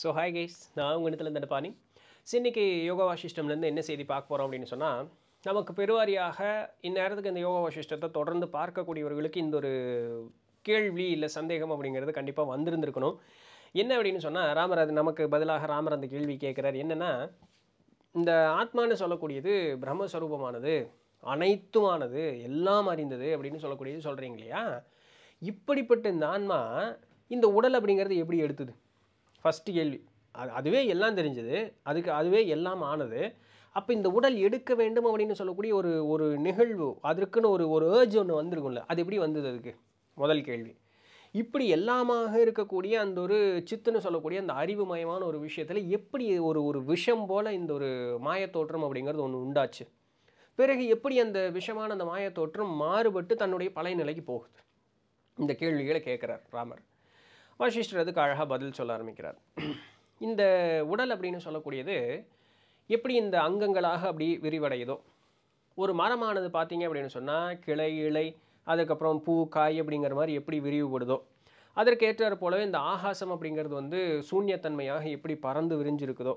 so hi guys நான் உங்கள் இடத்துல இருந்த பாணி ஸோ இன்றைக்கி யோகா வாசிஷ்டம்லேருந்து என்ன செய்தி பார்க்க போகிறோம் அப்படின்னு சொன்னால் நமக்கு பெருவாரியாக இந்நேரத்துக்கு இந்த யோகா வாசிஷ்டத்தை தொடர்ந்து பார்க்கக்கூடியவர்களுக்கு இந்த ஒரு கேள்வி இல்லை சந்தேகம் அப்படிங்கிறது கண்டிப்பாக வந்திருந்துருக்கணும் என்ன அப்படின்னு சொன்னால் ராமர் அது நமக்கு பதிலாக ராமர் அந்த கேள்வி கேட்குறார் என்னென்னா இந்த ஆத்மான்னு சொல்லக்கூடியது பிரம்மஸ்வரூபமானது அனைத்துமானது எல்லாம் அறிந்தது அப்படின்னு சொல்லக்கூடியது சொல்கிறீங்க இல்லையா இப்படிப்பட்ட இந்த ஆன்மா இந்த உடல் அப்படிங்கிறது எப்படி எடுத்துது ஃபஸ்ட்டு கேள்வி அது அதுவே எல்லாம் தெரிஞ்சது அதுக்கு அதுவே எல்லாம் ஆனது அப்போ இந்த உடல் எடுக்க வேண்டும் அப்படின்னு சொல்லக்கூடிய ஒரு ஒரு நிகழ்வு அதற்குன்னு ஒரு ஒரு ஏர்ஜ் ஒன்று வந்திருக்கும்ல அது எப்படி வந்தது அதுக்கு முதல் கேள்வி இப்படி எல்லாமாக இருக்கக்கூடிய அந்த ஒரு சித்துன்னு சொல்லக்கூடிய அந்த அறிவுமயமான ஒரு விஷயத்தில் எப்படி ஒரு ஒரு விஷம் போல் இந்த ஒரு மாயத்தோற்றம் அப்படிங்கிறது ஒன்று உண்டாச்சு பிறகு எப்படி அந்த விஷமான அந்த மாயத்தோற்றம் மாறுபட்டு தன்னுடைய பழைய நிலைக்கு போகுது இந்த கேள்விகளை கேட்குறார் ராமர் வசிஷ்டர் அதுக்கு அழகாக பதில் சொல்ல ஆரம்பிக்கிறார் இந்த உடல் அப்படின்னு சொல்லக்கூடியது எப்படி இந்த அங்கங்களாக அப்படி விரிவடையுதோ ஒரு மரமானது பார்த்தீங்க அப்படின்னு சொன்னால் கிளை இலை அதுக்கப்புறம் பூ காய் அப்படிங்கிற மாதிரி எப்படி விரிவுபடுதோ அதற்கு ஏற்றாறு போலவே இந்த ஆகாசம் அப்படிங்கிறது வந்து சூன்யத்தன்மையாக எப்படி பறந்து விரிஞ்சிருக்குதோ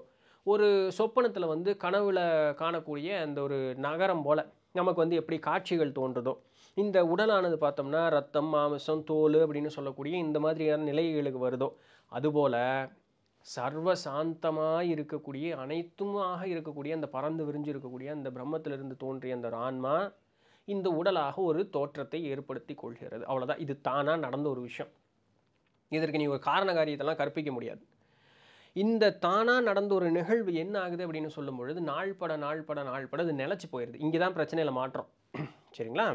ஒரு சொப்பனத்தில் வந்து கனவுல காணக்கூடிய அந்த ஒரு நகரம் போல் நமக்கு வந்து எப்படி காட்சிகள் தோன்றுதோ இந்த உடலானது பார்த்தோம்னா ரத்தம் மாமிசம் தோல் அப்படின்னு சொல்லக்கூடிய இந்த மாதிரியான நிலைகளுக்கு வருதோ அதுபோல் சர்வ சாந்தமாக இருக்கக்கூடிய அனைத்துமாக இருக்கக்கூடிய அந்த பறந்து விரிஞ்சு இருக்கக்கூடிய அந்த பிரம்மத்திலிருந்து தோன்றிய அந்த ஆன்மா இந்த உடலாக ஒரு தோற்றத்தை ஏற்படுத்தி கொள்கிறது அவ்வளோதான் இது தானாக நடந்த ஒரு விஷயம் இதற்கு நீ ஒரு காரண காரியத்தெல்லாம் கற்பிக்க முடியாது இந்த தானாக நடந்த ஒரு நிகழ்வு என்ன ஆகுது அப்படின்னு சொல்லும் பொழுது நாள்பட நாள்பட நாள்பட அது நிலச்சி போயிடுது இங்கே தான் பிரச்சனையில் மாற்றம் சரிங்களா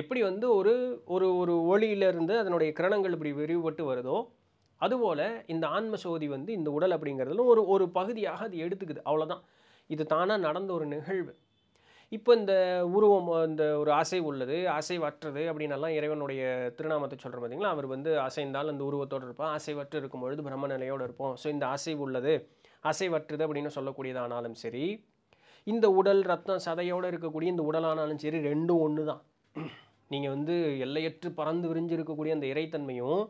எப்படி வந்து ஒரு ஒரு ஒரு ஒளியிலிருந்து அதனுடைய கிரணங்கள் இப்படி விரிவுபட்டு வருதோ அதுபோல் இந்த ஆன்ம சோதி வந்து இந்த உடல் அப்படிங்கிறதுல ஒரு ஒரு பகுதியாக அது எடுத்துக்குது அவ்வளோதான் இது தானாக நடந்த ஒரு நிகழ்வு இப்போ இந்த உருவம் இந்த ஒரு அசை உள்ளது அசைவற்றது அப்படின்னலாம் இறைவனுடைய திருநாமத்தை சொல்கிற பார்த்திங்களா அவர் வந்து அசைந்தால் அந்த உருவத்தோடு இருப்பான் அசைவற்று வற்று இருக்கும்பொழுது பிரம்ம நிலையோடு இருப்போம் ஸோ இந்த அசை உள்ளது வற்றுது அப்படின்னு சொல்லக்கூடியதானாலும் சரி இந்த உடல் ரத்தம் சதையோடு இருக்கக்கூடிய இந்த உடலானாலும் சரி ரெண்டும் ஒன்று தான் நீங்கள் வந்து எல்லையற்று பறந்து விரிஞ்சு இருக்கக்கூடிய அந்த இறைத்தன்மையும்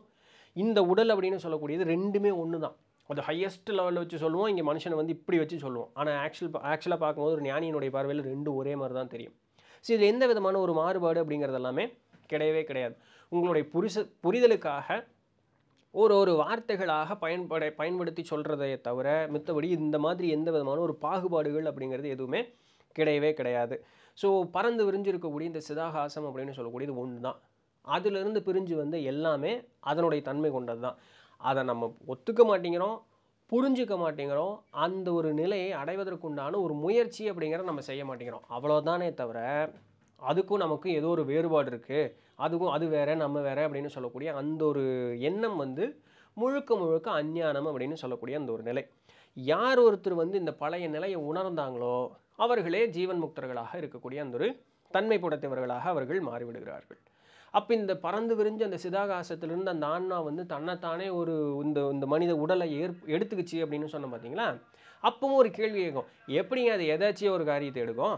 இந்த உடல் அப்படின்னு சொல்லக்கூடியது ரெண்டுமே ஒன்று தான் அது ஹையஸ்ட் லெவலில் வச்சு சொல்லுவோம் இங்கே மனுஷனை வந்து இப்படி வச்சு சொல்லுவோம் ஆனால் ஆக்சுவல் ஆக்சுவலாக பார்க்கும்போது ஒரு ஞானியினுடைய பார்வையில் ரெண்டும் ஒரே மாதிரி தான் தெரியும் ஸோ இதில் எந்த விதமான ஒரு மாறுபாடு அப்படிங்கிறது எல்லாமே கிடையவே கிடையாது உங்களுடைய புரிச புரிதலுக்காக ஒரு ஒரு வார்த்தைகளாக பயன்பட பயன்படுத்தி சொல்கிறதையே தவிர மித்தபடி இந்த மாதிரி எந்த விதமான ஒரு பாகுபாடுகள் அப்படிங்கிறது எதுவுமே கிடையவே கிடையாது ஸோ பறந்து விரிஞ்சிருக்கக்கூடிய இந்த சிதாகாசம் அப்படின்னு சொல்லக்கூடியது ஒன்று தான் அதிலிருந்து பிரிஞ்சு வந்து எல்லாமே அதனுடைய தன்மை கொண்டது தான் அதை நம்ம ஒத்துக்க மாட்டேங்கிறோம் புரிஞ்சிக்க மாட்டேங்கிறோம் அந்த ஒரு நிலையை அடைவதற்குண்டான ஒரு முயற்சி அப்படிங்கிறத நம்ம செய்ய மாட்டேங்கிறோம் அவ்வளோதானே தவிர அதுக்கும் நமக்கும் ஏதோ ஒரு வேறுபாடு இருக்குது அதுவும் அது வேறு நம்ம வேறு அப்படின்னு சொல்லக்கூடிய அந்த ஒரு எண்ணம் வந்து முழுக்க முழுக்க அஞ்ஞானம் அப்படின்னு சொல்லக்கூடிய அந்த ஒரு நிலை யார் ஒருத்தர் வந்து இந்த பழைய நிலையை உணர்ந்தாங்களோ அவர்களே ஜீவன் முக்தர்களாக இருக்கக்கூடிய அந்த ஒரு தன்மை படைத்தவர்களாக அவர்கள் மாறிவிடுகிறார்கள் அப்போ இந்த பறந்து விரிஞ்சு அந்த சிதாகாசத்திலிருந்து அந்த ஆன்மா வந்து தன்னைத்தானே ஒரு இந்த இந்த மனித உடலை ஏற் எடுத்துக்கிச்சு அப்படின்னு சொன்னோம் பார்த்தீங்களா அப்பவும் ஒரு கேள்வி கேட்கும் எப்படிங்க அது எதாச்சும் ஒரு காரியத்தை எடுக்கும்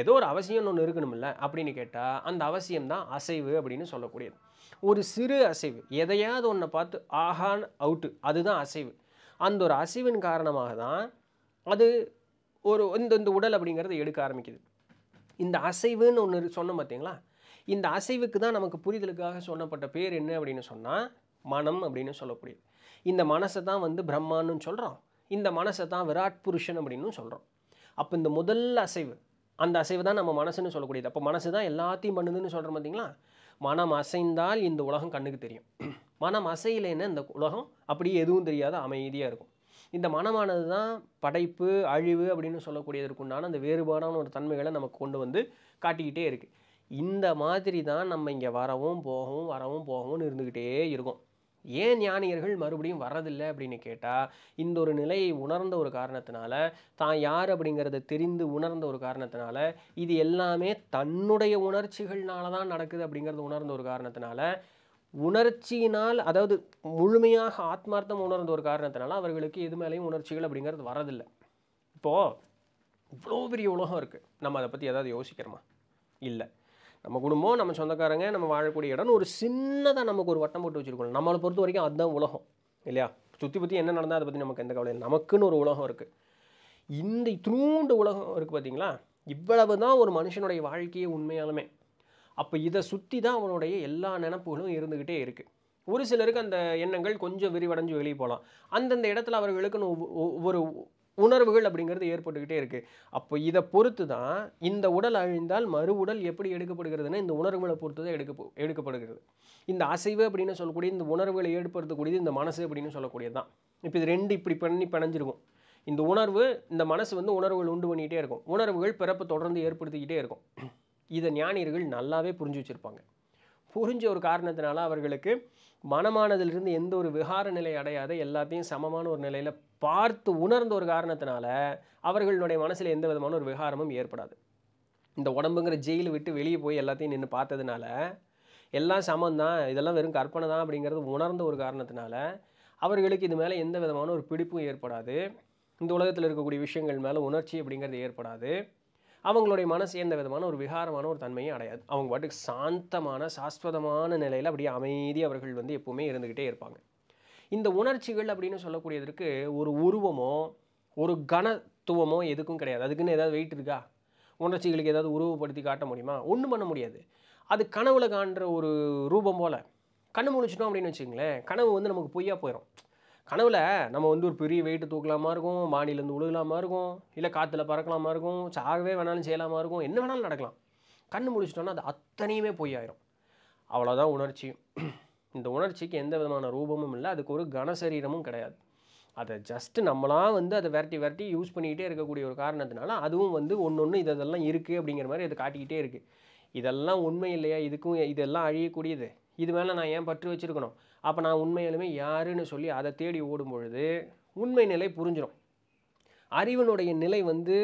ஏதோ ஒரு அவசியம்னு ஒன்று இருக்கணும்ல அப்படின்னு கேட்டால் அந்த அவசியம் தான் அசைவு அப்படின்னு சொல்லக்கூடியது ஒரு சிறு அசைவு எதையாவது ஒன்றை பார்த்து ஆஹான் அவுட்டு அதுதான் அசைவு அந்த ஒரு அசைவின் காரணமாக தான் அது ஒரு இந்த இந்த உடல் அப்படிங்கிறத எடுக்க ஆரம்பிக்குது இந்த அசைவுன்னு ஒன்று சொன்னோம் பார்த்தீங்களா இந்த அசைவுக்கு தான் நமக்கு புரிதலுக்காக சொன்னப்பட்ட பேர் என்ன அப்படின்னு சொன்னால் மனம் அப்படின்னு சொல்லக்கூடியது இந்த மனசை தான் வந்து பிரம்மான்னு சொல்கிறோம் இந்த மனசை தான் விராட் புருஷன் அப்படின்னு சொல்கிறோம் அப்போ இந்த முதல் அசைவு அந்த அசைவு தான் நம்ம மனசுன்னு சொல்லக்கூடியது அப்போ மனசு தான் எல்லாத்தையும் பண்ணுதுன்னு சொல்கிறோம் பார்த்தீங்களா மனம் அசைந்தால் இந்த உலகம் கண்ணுக்கு தெரியும் மனம் அசையிலேன்னு இந்த உலகம் அப்படியே எதுவும் தெரியாத அமைதியாக இருக்கும் இந்த மனமானது தான் படைப்பு அழிவு அப்படின்னு சொல்லக்கூடியதற்குண்டான அந்த வேறுபாடான ஒரு தன்மைகளை நமக்கு கொண்டு வந்து காட்டிக்கிட்டே இருக்குது இந்த மாதிரி தான் நம்ம இங்கே வரவும் போகவும் வரவும் போகவும் இருந்துக்கிட்டே இருக்கும் ஏன் ஞானியர்கள் மறுபடியும் வரதில்லை அப்படின்னு கேட்டால் இந்த ஒரு நிலையை உணர்ந்த ஒரு காரணத்தினால தான் யார் அப்படிங்கிறத தெரிந்து உணர்ந்த ஒரு காரணத்தினால இது எல்லாமே தன்னுடைய உணர்ச்சிகள்னால தான் நடக்குது அப்படிங்கிறத உணர்ந்த ஒரு காரணத்தினால உணர்ச்சியினால் அதாவது முழுமையாக ஆத்மார்த்தம் உணர்ந்த ஒரு காரணத்தினால அவர்களுக்கு எது மேலேயும் உணர்ச்சிகள் அப்படிங்கிறது வரதில்லை இப்போது இவ்வளோ பெரிய உலகம் இருக்குது நம்ம அதை பற்றி ஏதாவது யோசிக்கிறோமா இல்லை நம்ம குடும்பம் நம்ம சொந்தக்காரங்க நம்ம வாழக்கூடிய இடம்னு ஒரு சின்னதாக நமக்கு ஒரு வட்டம் போட்டு வச்சுருக்கோம் நம்மளை பொறுத்த வரைக்கும் அதுதான் உலகம் இல்லையா சுற்றி பற்றி என்ன நடந்தால் அதை பற்றி நமக்கு எந்த கவலை இல்லை நமக்குன்னு ஒரு உலகம் இருக்குது இந்த இத்தினூண்டு உலகம் இருக்குது பார்த்தீங்களா இவ்வளவு தான் ஒரு மனுஷனுடைய வாழ்க்கையே உண்மையாலுமே அப்போ இதை சுற்றி தான் அவனுடைய எல்லா நினப்புகளும் இருந்துக்கிட்டே இருக்குது ஒரு சிலருக்கு அந்த எண்ணங்கள் கொஞ்சம் விரிவடைஞ்சு வெளியே போகலாம் அந்தந்த இடத்துல அவர்களுக்குன்னு ஒவ்வொரு உணர்வுகள் அப்படிங்கிறது ஏற்பட்டுக்கிட்டே இருக்குது அப்போ இதை பொறுத்து தான் இந்த உடல் அழிந்தால் மறு உடல் எப்படி எடுக்கப்படுகிறதுனா இந்த உணர்வுகளை பொறுத்து தான் எடுக்க எடுக்கப்படுகிறது இந்த அசைவு அப்படின்னு சொல்லக்கூடிய இந்த உணர்வுகளை ஏற்படுத்தக்கூடியது இந்த மனசு அப்படின்னு சொல்லக்கூடியது தான் இப்போ இது ரெண்டு இப்படி பண்ணி பிணைஞ்சிருக்கும் இந்த உணர்வு இந்த மனசு வந்து உணர்வுகள் உண்டு பண்ணிக்கிட்டே இருக்கும் உணர்வுகள் பிறப்பு தொடர்ந்து ஏற்படுத்திக்கிட்டே இருக்கும் இதை ஞானியர்கள் நல்லாவே புரிஞ்சு வச்சுருப்பாங்க புரிஞ்ச ஒரு காரணத்தினால அவர்களுக்கு மனமானதிலிருந்து எந்த ஒரு விகார நிலை அடையாத எல்லாத்தையும் சமமான ஒரு நிலையில் பார்த்து உணர்ந்த ஒரு காரணத்தினால அவர்களுடைய மனசில் எந்த விதமான ஒரு விகாரமும் ஏற்படாது இந்த உடம்புங்கிற ஜெயிலு விட்டு வெளியே போய் எல்லாத்தையும் நின்று பார்த்ததுனால எல்லாம் சமம் தான் இதெல்லாம் வெறும் கற்பனை தான் அப்படிங்கிறது உணர்ந்த ஒரு காரணத்தினால அவர்களுக்கு இது மேலே எந்த விதமான ஒரு பிடிப்பும் ஏற்படாது இந்த உலகத்தில் இருக்கக்கூடிய விஷயங்கள் மேலே உணர்ச்சி அப்படிங்கிறது ஏற்படாது அவங்களுடைய மனசு எந்த விதமான ஒரு விகாரமான ஒரு தன்மையும் அடையாது அவங்க பாட்டுக்கு சாந்தமான சாஸ்வதமான நிலையில் அப்படியே அமைதி அவர்கள் வந்து எப்போவுமே இருந்துக்கிட்டே இருப்பாங்க இந்த உணர்ச்சிகள் அப்படின்னு சொல்லக்கூடியதற்கு ஒரு உருவமோ ஒரு கனத்துவமோ எதுக்கும் கிடையாது அதுக்குன்னு ஏதாவது வெயிட் இருக்கா உணர்ச்சிகளுக்கு ஏதாவது உருவப்படுத்தி காட்ட முடியுமா ஒன்றும் பண்ண முடியாது அது கனவுல காண்ற ஒரு ரூபம் போல் கண்ணு முழிச்சிட்டோம் அப்படின்னு வச்சுங்களேன் கனவு வந்து நமக்கு பொய்யா போயிடும் கனவில் நம்ம வந்து ஒரு பெரிய வெயிட்டு தூக்கலாமா இருக்கும் மாடியிலேருந்து உழுகலாமா இருக்கும் இல்லை காற்றுல பறக்கலாமா இருக்கும் சாகவே வேணாலும் செய்யலாமா இருக்கும் என்ன வேணாலும் நடக்கலாம் கண்ணு முடிச்சிட்டோன்னா அது அத்தனையுமே பொய்யாயிரும் அவ்வளோதான் உணர்ச்சியும் இந்த உணர்ச்சிக்கு எந்த விதமான ரூபமும் இல்லை அதுக்கு ஒரு கனசரீரமும் கிடையாது அதை ஜஸ்ட்டு நம்மளாம் வந்து அதை விரட்டி விரட்டி யூஸ் பண்ணிக்கிட்டே இருக்கக்கூடிய ஒரு காரணத்தினால அதுவும் வந்து ஒன்று ஒன்று இதெல்லாம் இருக்குது அப்படிங்கிற மாதிரி அது காட்டிக்கிட்டே இருக்குது இதெல்லாம் உண்மை இல்லையா இதுக்கும் இதெல்லாம் அழியக்கூடியது இது மேலே நான் ஏன் பற்று வச்சுருக்கணும் அப்போ நான் உண்மையிலுமே யாருன்னு சொல்லி அதை தேடி ஓடும் பொழுது உண்மை நிலை புரிஞ்சிடும் அறிவனுடைய நிலை வந்து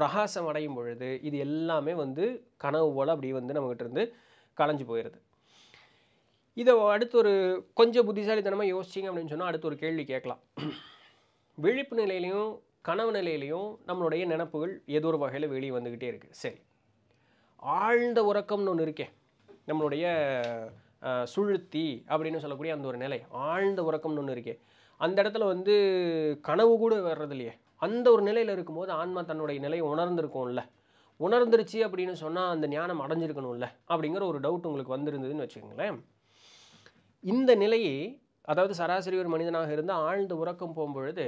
பிரகாசம் அடையும் பொழுது இது எல்லாமே வந்து கனவு போல் அப்படி வந்து நம்மகிட்ட இருந்து களைஞ்சு போயிடுது இதை அடுத்து ஒரு கொஞ்சம் புத்திசாலித்தனமாக யோசிச்சிங்க அப்படின்னு சொன்னால் அடுத்து ஒரு கேள்வி கேட்கலாம் விழிப்பு நிலையிலையும் கனவு நிலையிலையும் நம்மளுடைய நினப்புகள் ஏதோ ஒரு வகையில் வெளியே வந்துக்கிட்டே இருக்குது சரி ஆழ்ந்த உறக்கம்னு ஒன்று இருக்கேன் நம்மளுடைய சுழுத்தி அப்படின்னு சொல்லக்கூடிய அந்த ஒரு நிலை ஆழ்ந்த உறக்கம்னு ஒன்று இருக்கே அந்த இடத்துல வந்து கனவு கூட வர்றது இல்லையே அந்த ஒரு நிலையில் இருக்கும்போது ஆன்மா தன்னுடைய நிலையை உணர்ந்திருக்கும்ல உணர்ந்துருச்சு அப்படின்னு சொன்னால் அந்த ஞானம் அடைஞ்சிருக்கணும்ல அப்படிங்கிற ஒரு டவுட் உங்களுக்கு வந்திருந்ததுன்னு வச்சுக்கோங்களேன் இந்த நிலையை அதாவது சராசரி ஒரு மனிதனாக இருந்து ஆழ்ந்து உறக்கம் போகும்பொழுது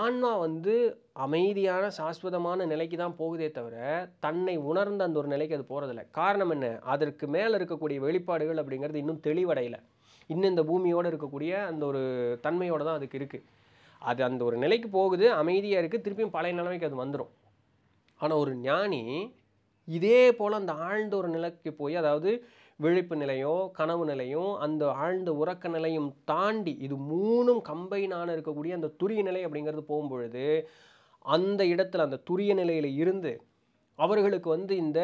ஆன்மா வந்து அமைதியான சாஸ்வதமான நிலைக்கு தான் போகுதே தவிர தன்னை உணர்ந்த அந்த ஒரு நிலைக்கு அது போகிறதில்ல காரணம் என்ன அதற்கு மேலே இருக்கக்கூடிய வெளிப்பாடுகள் அப்படிங்கிறது இன்னும் தெளிவடையலை இன்னும் இந்த பூமியோடு இருக்கக்கூடிய அந்த ஒரு தன்மையோடு தான் அதுக்கு இருக்குது அது அந்த ஒரு நிலைக்கு போகுது அமைதியாக இருக்குது திருப்பியும் பழைய நிலைமைக்கு அது வந்துடும் ஆனால் ஒரு ஞானி இதே போல் அந்த ஆழ்ந்த ஒரு நிலைக்கு போய் அதாவது விழிப்பு நிலையோ கனவு நிலையோ அந்த ஆழ்ந்த உறக்க நிலையும் தாண்டி இது மூணும் கம்பைனான இருக்கக்கூடிய அந்த துரிய நிலை அப்படிங்கிறது போகும்பொழுது அந்த இடத்துல அந்த துரிய நிலையில் இருந்து அவர்களுக்கு வந்து இந்த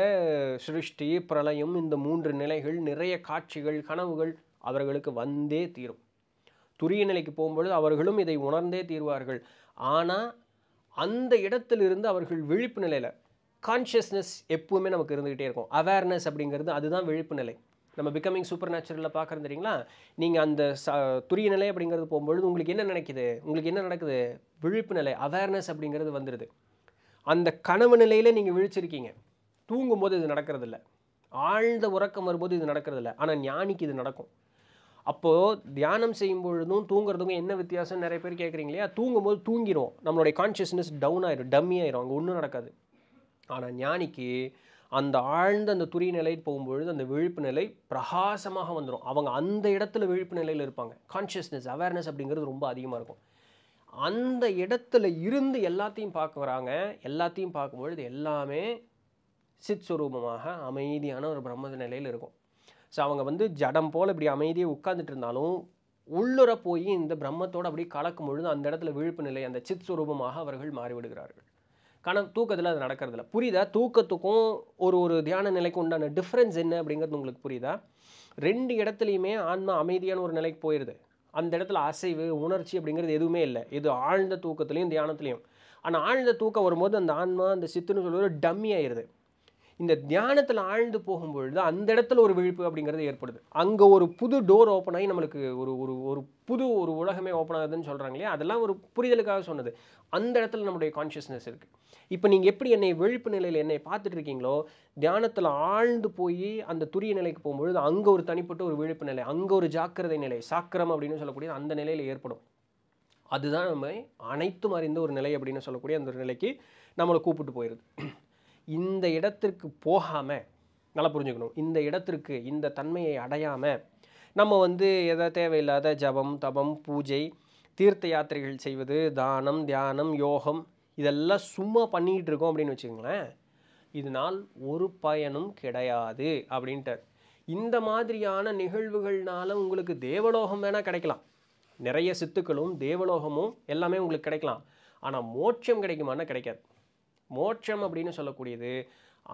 சிருஷ்டி பிரளயம் இந்த மூன்று நிலைகள் நிறைய காட்சிகள் கனவுகள் அவர்களுக்கு வந்தே தீரும் துரிய நிலைக்கு போகும்பொழுது அவர்களும் இதை உணர்ந்தே தீர்வார்கள் ஆனால் அந்த இடத்திலிருந்து அவர்கள் விழிப்பு நிலையில் கான்ஷியஸ்னஸ் எப்பவுமே நமக்கு இருந்துகிட்டே இருக்கும் அவேர்னஸ் அப்படிங்கிறது அதுதான் விழிப்பு நிலை நம்ம பிகமிங் சூப்பர் நேச்சுரலில் பார்க்குறது தெரியுங்களா நீங்கள் அந்த ச துரிய நிலை அப்படிங்கிறது போகும்பொழுது உங்களுக்கு என்ன நினைக்குது உங்களுக்கு என்ன நடக்குது விழிப்பு நிலை அவேர்னஸ் அப்படிங்கிறது வந்துடுது அந்த கனவு நிலையில் நீங்கள் விழிச்சிருக்கீங்க தூங்கும்போது இது நடக்கிறதில்ல ஆழ்ந்த உறக்கம் வரும்போது இது நடக்கிறதில்ல ஆனால் ஞானிக்கு இது நடக்கும் அப்போது தியானம் செய்யும் பொழுதும் தூங்குறதுக்கும் என்ன வித்தியாசம் நிறைய பேர் கேட்குறீங்க இல்லையா தூங்கும்போது தூங்கிடும் நம்மளுடைய கான்ஷியஸ்னஸ் டவுன் ஆயிடும் டம்மி ஆயிடும் அங்கே ஒன்றும் நடக்காது ஆனால் ஞானிக்கு அந்த ஆழ்ந்த அந்த துரிய நிலை போகும்பொழுது அந்த விழிப்பு நிலை பிரகாசமாக வந்துடும் அவங்க அந்த இடத்துல விழிப்பு நிலையில் இருப்பாங்க கான்ஷியஸ்னஸ் அவேர்னஸ் அப்படிங்கிறது ரொம்ப அதிகமாக இருக்கும் அந்த இடத்துல இருந்து எல்லாத்தையும் பார்க்குறாங்க எல்லாத்தையும் பார்க்கும்பொழுது எல்லாமே சித் சுரூபமாக அமைதியான ஒரு பிரம்ம நிலையில் இருக்கும் ஸோ அவங்க வந்து ஜடம் போல் இப்படி அமைதியாக உட்காந்துட்டு இருந்தாலும் உள்ளுர போய் இந்த பிரம்மத்தோடு அப்படி கலக்கும் பொழுது அந்த இடத்துல விழிப்பு நிலை அந்த சித் சுரூபமாக அவர்கள் மாறிவிடுகிறார்கள் கணம் தூக்கத்தில் அது நடக்கிறதில்ல புரியுதா தூக்கத்துக்கும் ஒரு ஒரு தியான நிலைக்கும் உண்டான டிஃப்ரென்ஸ் என்ன அப்படிங்கிறது உங்களுக்கு புரியுதா ரெண்டு இடத்துலையுமே ஆன்மா அமைதியான ஒரு நிலைக்கு போயிடுது அந்த இடத்துல அசைவு உணர்ச்சி அப்படிங்கிறது எதுவுமே இல்லை இது ஆழ்ந்த தூக்கத்துலேயும் தியானத்துலேயும் ஆனால் ஆழ்ந்த தூக்கம் வரும்போது அந்த ஆன்மா அந்த சித்துன்னு சொல்லுவது டம்மி ஆயிடுது இந்த தியானத்தில் ஆழ்ந்து போகும்பொழுது அந்த இடத்துல ஒரு விழிப்பு அப்படிங்கிறது ஏற்படுது அங்கே ஒரு புது டோர் ஓப்பன் ஆகி நம்மளுக்கு ஒரு ஒரு ஒரு புது ஒரு உலகமே ஓப்பன் ஆகுதுன்னு சொல்கிறாங்க இல்லையா அதெல்லாம் ஒரு புரிதலுக்காக சொன்னது அந்த இடத்துல நம்முடைய கான்ஷியஸ்னஸ் இருக்குது இப்போ நீங்கள் எப்படி என்னை விழிப்பு நிலையில் என்னை பார்த்துட்டு இருக்கீங்களோ தியானத்தில் ஆழ்ந்து போய் அந்த துரிய நிலைக்கு போகும்பொழுது அங்கே ஒரு தனிப்பட்ட ஒரு விழிப்பு நிலை அங்கே ஒரு ஜாக்கிரதை நிலை சாக்கிரம் அப்படின்னு சொல்லக்கூடிய அந்த நிலையில் ஏற்படும் அதுதான் நம்ம அனைத்தும் அறிந்த ஒரு நிலை அப்படின்னு சொல்லக்கூடிய அந்த ஒரு நிலைக்கு நம்மளை கூப்பிட்டு போயிடுது இந்த இடத்திற்கு போகாமல் நல்லா புரிஞ்சுக்கணும் இந்த இடத்திற்கு இந்த தன்மையை அடையாமல் நம்ம வந்து எதை தேவையில்லாத ஜபம் தபம் பூஜை தீர்த்த யாத்திரைகள் செய்வது தானம் தியானம் யோகம் இதெல்லாம் சும்மா பண்ணிகிட்டு இருக்கோம் அப்படின்னு வச்சுக்கோங்களேன் இதனால் ஒரு பயனும் கிடையாது அப்படின்ட்டு இந்த மாதிரியான நிகழ்வுகள்னால உங்களுக்கு தேவலோகம் வேணால் கிடைக்கலாம் நிறைய சித்துக்களும் தேவலோகமும் எல்லாமே உங்களுக்கு கிடைக்கலாம் ஆனால் மோட்சம் கிடைக்குமானா கிடைக்காது மோட்சம் அப்படின்னு சொல்லக்கூடியது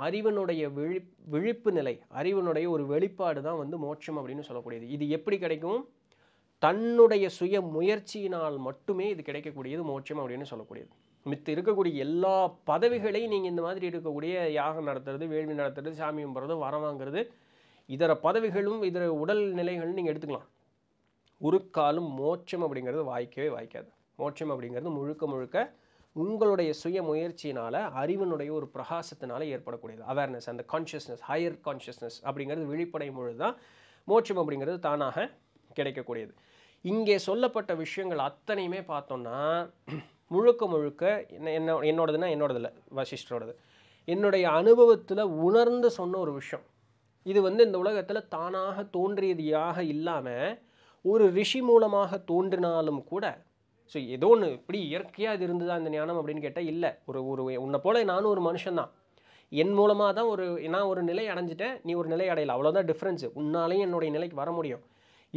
அறிவனுடைய விழி விழிப்பு நிலை அறிவனுடைய ஒரு வெளிப்பாடு தான் வந்து மோட்சம் அப்படின்னு சொல்லக்கூடியது இது எப்படி கிடைக்கும் தன்னுடைய சுய முயற்சியினால் மட்டுமே இது கிடைக்கக்கூடியது மோட்சம் அப்படின்னு சொல்லக்கூடியது மித்த இருக்கக்கூடிய எல்லா பதவிகளையும் நீங்கள் இந்த மாதிரி இருக்கக்கூடிய யாகம் நடத்துறது வேள்வி நடத்துறது சாமி கும்புறது வரம் வாங்குறது இதர பதவிகளும் இதர உடல் நிலைகளும் நீங்கள் எடுத்துக்கலாம் உருக்காலும் மோட்சம் அப்படிங்கிறது வாய்க்கவே வாய்க்காது மோட்சம் அப்படிங்கிறது முழுக்க முழுக்க உங்களுடைய சுய முயற்சியினால் அறிவினுடைய ஒரு பிரகாசத்தினால் ஏற்படக்கூடியது அவேர்னஸ் அந்த கான்ஷியஸ்னஸ் ஹையர் கான்ஷியஸ்னஸ் அப்படிங்கிறது விழிப்படையும் பொழுது தான் மோட்சம் அப்படிங்கிறது தானாக கிடைக்கக்கூடியது இங்கே சொல்லப்பட்ட விஷயங்கள் அத்தனையுமே பார்த்தோன்னா முழுக்க முழுக்க என்ன என்ன என்னோடதுன்னா என்னோடது இல்லை வசிஷ்டரோடது என்னுடைய அனுபவத்தில் உணர்ந்து சொன்ன ஒரு விஷயம் இது வந்து இந்த உலகத்தில் தானாக தோன்றியதாக இல்லாமல் ஒரு ரிஷி மூலமாக தோன்றினாலும் கூட ஸோ ஏதோ ஒன்று இப்படி இயற்கையாக இது இருந்ததா இந்த ஞானம் அப்படின்னு கேட்டால் இல்லை ஒரு ஒரு உன்னை போல நானும் ஒரு மனுஷன்தான் என் மூலமாக தான் ஒரு நான் ஒரு நிலை அடைஞ்சிட்டேன் நீ ஒரு நிலை அடையலை அவ்வளோதான் டிஃப்ரென்ஸு உன்னாலையும் என்னுடைய நிலைக்கு வர முடியும்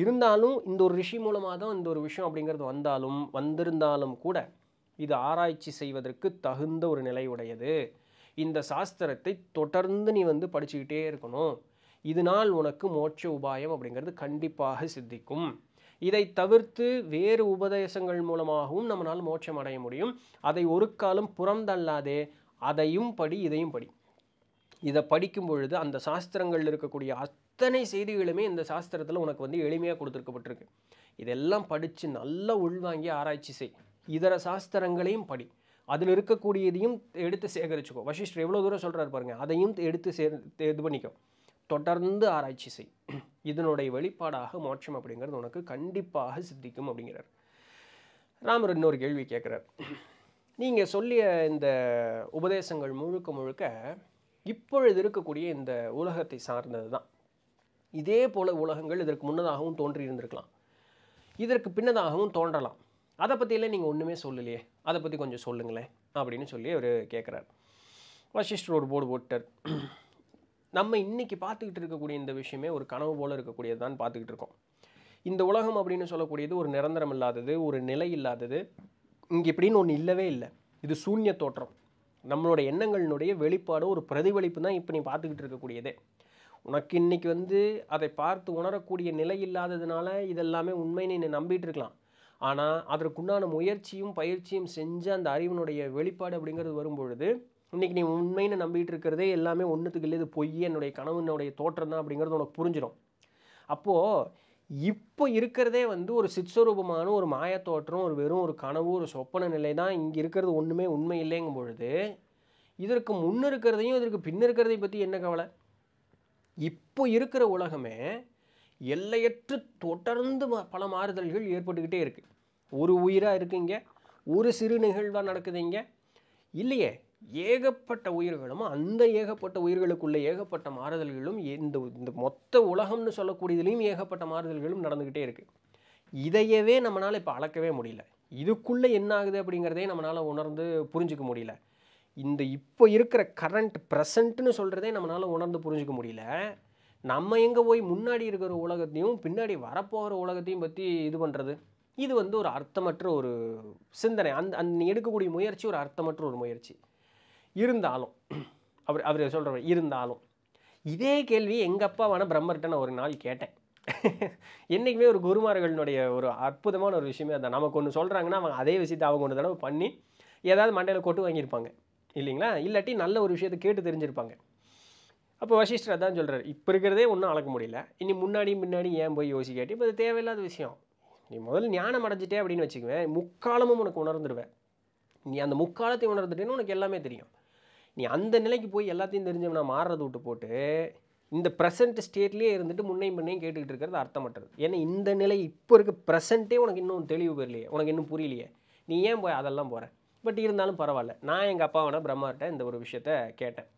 இருந்தாலும் இந்த ஒரு ரிஷி மூலமாக தான் இந்த ஒரு விஷயம் அப்படிங்கிறது வந்தாலும் வந்திருந்தாலும் கூட இது ஆராய்ச்சி செய்வதற்கு தகுந்த ஒரு நிலை உடையது இந்த சாஸ்திரத்தை தொடர்ந்து நீ வந்து படிச்சுக்கிட்டே இருக்கணும் இதனால் உனக்கு மோட்ச உபாயம் அப்படிங்கிறது கண்டிப்பாக சித்திக்கும் இதை தவிர்த்து வேறு உபதேசங்கள் மூலமாகவும் நம்மளால் மோட்சம் அடைய முடியும் அதை ஒரு காலம் புறந்தல்லாதே அதையும் படி இதையும் படி இதை படிக்கும் பொழுது அந்த சாஸ்திரங்களில் இருக்கக்கூடிய அத்தனை செய்திகளுமே இந்த சாஸ்திரத்தில் உனக்கு வந்து எளிமையாக கொடுத்துருக்கப்பட்டிருக்கு இதெல்லாம் படித்து நல்லா உள்வாங்கி ஆராய்ச்சி செய் இதர சாஸ்திரங்களையும் படி அதில் இருக்கக்கூடியதையும் எடுத்து சேகரிச்சுக்கோ வசிஷ்டர் எவ்வளோ தூரம் சொல்கிறார் பாருங்கள் அதையும் எடுத்து சே இது பண்ணிக்கோ தொடர்ந்து ஆராய்ச்சி செய் இதனுடைய வெளிப்பாடாக மோட்சம் அப்படிங்கிறது உனக்கு கண்டிப்பாக சித்திக்கும் அப்படிங்கிறார் ராமர் இன்னொரு கேள்வி கேட்குறார் நீங்கள் சொல்லிய இந்த உபதேசங்கள் முழுக்க முழுக்க இப்பொழுது இருக்கக்கூடிய இந்த உலகத்தை சார்ந்தது தான் இதே போல் உலகங்கள் இதற்கு முன்னதாகவும் தோன்றி இருந்திருக்கலாம் இதற்கு பின்னதாகவும் தோன்றலாம் அதை பற்றியெல்லாம் நீங்கள் ஒன்றுமே சொல்லலையே அதை பற்றி கொஞ்சம் சொல்லுங்களேன் அப்படின்னு சொல்லி அவர் கேட்குறார் வசிஷ்டர் ஒரு போர்டு போட்டார் நம்ம இன்றைக்கி பார்த்துக்கிட்டு இருக்கக்கூடிய இந்த விஷயமே ஒரு கனவு போல் இருக்கக்கூடியது தான் பார்த்துக்கிட்டு இருக்கோம் இந்த உலகம் அப்படின்னு சொல்லக்கூடியது ஒரு நிரந்தரம் இல்லாதது ஒரு நிலை இல்லாதது இங்கே இப்படின்னு ஒன்று இல்லவே இல்லை இது சூன்ய தோற்றம் நம்மளோட எண்ணங்களினுடைய வெளிப்பாடு ஒரு பிரதிபலிப்பு தான் இப்போ நீ பார்த்துக்கிட்டு இருக்கக்கூடியதே உனக்கு இன்றைக்கி வந்து அதை பார்த்து உணரக்கூடிய நிலை இல்லாததுனால இதெல்லாமே உண்மைன்னு நீ நம்பிகிட்டு இருக்கலாம் ஆனால் அதற்குண்டான முயற்சியும் பயிற்சியும் செஞ்ச அந்த அறிவினுடைய வெளிப்பாடு அப்படிங்கிறது வரும்பொழுது இன்றைக்கி நீ உண்மைன்னு நம்பிட்டு இருக்கிறதே எல்லாமே ஒன்றுத்துக்கு இல்லை இது பொய் என்னுடைய கனவு என்னுடைய தோற்றம் தான் அப்படிங்கிறது உனக்கு புரிஞ்சிடும் அப்போது இப்போ இருக்கிறதே வந்து ஒரு சித்ஸ்வரூபமான ஒரு மாயத்தோற்றம் ஒரு வெறும் ஒரு கனவு ஒரு சொப்பன நிலை தான் இங்கே இருக்கிறது ஒன்றுமே உண்மை இல்லைங்கும் பொழுது இதற்கு முன்னே இருக்கிறதையும் இதற்கு பின் இருக்கிறதையும் பற்றி என்ன கவலை இப்போ இருக்கிற உலகமே எல்லையற்று தொடர்ந்து பல மாறுதல்கள் ஏற்பட்டுக்கிட்டே இருக்குது ஒரு உயிராக இருக்குங்க ஒரு சிறு நிகழ்வாக நடக்குதுங்க இல்லையே ஏகப்பட்ட உயிர்களும் அந்த ஏகப்பட்ட உயிர்களுக்குள்ள ஏகப்பட்ட மாறுதல்களும் இந்த இந்த மொத்த உலகம்னு சொல்லக்கூடியதுலேயும் ஏகப்பட்ட மாறுதல்களும் நடந்துக்கிட்டே இருக்குது இதையவே நம்மளால் இப்போ அளக்கவே முடியல இதுக்குள்ளே என்ன ஆகுது அப்படிங்கிறதே நம்மளால் உணர்ந்து புரிஞ்சிக்க முடியல இந்த இப்போ இருக்கிற கரண்ட் ப்ரெசண்ட்டுன்னு சொல்கிறதே நம்மளால் உணர்ந்து புரிஞ்சிக்க முடியல நம்ம எங்கே போய் முன்னாடி இருக்கிற உலகத்தையும் பின்னாடி வரப்போகிற உலகத்தையும் பற்றி இது பண்ணுறது இது வந்து ஒரு அர்த்தமற்ற ஒரு சிந்தனை அந்த அந் எடுக்கக்கூடிய முயற்சி ஒரு அர்த்தமற்ற ஒரு முயற்சி இருந்தாலும் அவர் அவர் சொல்கிறவர் இருந்தாலும் இதே கேள்வி எங்கள் அப்பாவான பிரம்மர்கிட்ட நான் ஒரு நாள் கேட்டேன் என்றைக்குமே ஒரு குருமார்களினுடைய ஒரு அற்புதமான ஒரு விஷயமே அதான் நமக்கு ஒன்று சொல்கிறாங்கன்னா அவங்க அதே விஷயத்தை அவங்க ஒன்று தடவை பண்ணி ஏதாவது மண்டையில் கொட்டு வாங்கியிருப்பாங்க இல்லைங்களா இல்லாட்டி நல்ல ஒரு விஷயத்தை கேட்டு தெரிஞ்சிருப்பாங்க அப்போ வசிஷ்டர் அதான் சொல்கிறார் இப்போ இருக்கிறதே ஒன்றும் அளக்க முடியல இனி முன்னாடி முன்னாடி ஏன் போய் யோசிக்காட்டி இப்போ அது தேவையில்லாத விஷயம் நீ முதல்ல ஞானம் அடைஞ்சிட்டே அப்படின்னு வச்சுக்குவேன் முக்காலமும் உனக்கு உணர்ந்துடுவேன் நீ அந்த முக்காலத்தை உணர்ந்துட்டேன்னு உனக்கு எல்லாமே தெரியும் நீ அந்த நிலைக்கு போய் எல்லாத்தையும் தெரிஞ்சவனா மாறுறது விட்டு போட்டு இந்த ப்ரெசண்ட் ஸ்டேட்லேயே இருந்துட்டு முன்னையும் பின்னையும் கேட்டுக்கிட்டு இருக்கிறது அர்த்தமற்றது ஏன்னா இந்த நிலை இப்போ இருக்க ப்ரெசண்ட்டே உனக்கு இன்னும் தெளிவு பெறலையே உனக்கு இன்னும் புரியலையே நீ ஏன் போய் அதெல்லாம் போகிற பட் இருந்தாலும் பரவாயில்ல நான் எங்கள் அப்பாவோட பிரம்மார்ட்ட பிரம்மாட்ட இந்த ஒரு விஷயத்த கேட்டேன்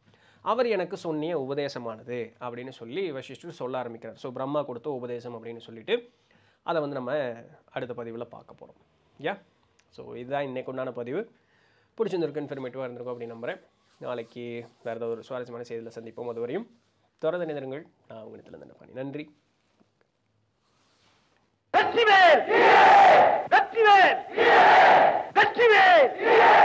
அவர் எனக்கு சொன்னிய உபதேசமானது அப்படின்னு சொல்லி வசிஷ்டர் சொல்ல ஆரம்பிக்கிறார் ஸோ பிரம்மா கொடுத்த உபதேசம் அப்படின்னு சொல்லிட்டு அதை வந்து நம்ம அடுத்த பதிவில் பார்க்க போகிறோம் யா ஸோ இதுதான் இன்றைக்கு உண்டான பதிவு பிடிச்சிருந்துருக்கு இன்ஃபர்மேட்டிவாக இருந்திருக்கும் அப்படின்னு நம்புகிறேன் நாளைக்கு வேறு ஏதாவது ஒரு சுவாரஸ்யமான செய்தியில் சந்திப்போம் அதுவரையும் தொடர்ந்த தொடர்ந்து நிதனங்கள் நான் உங்களிடத்தில் தண்டபாணி நன்றி வெற்றிவேல் வெற்றிவேல் வெற்றிவேல்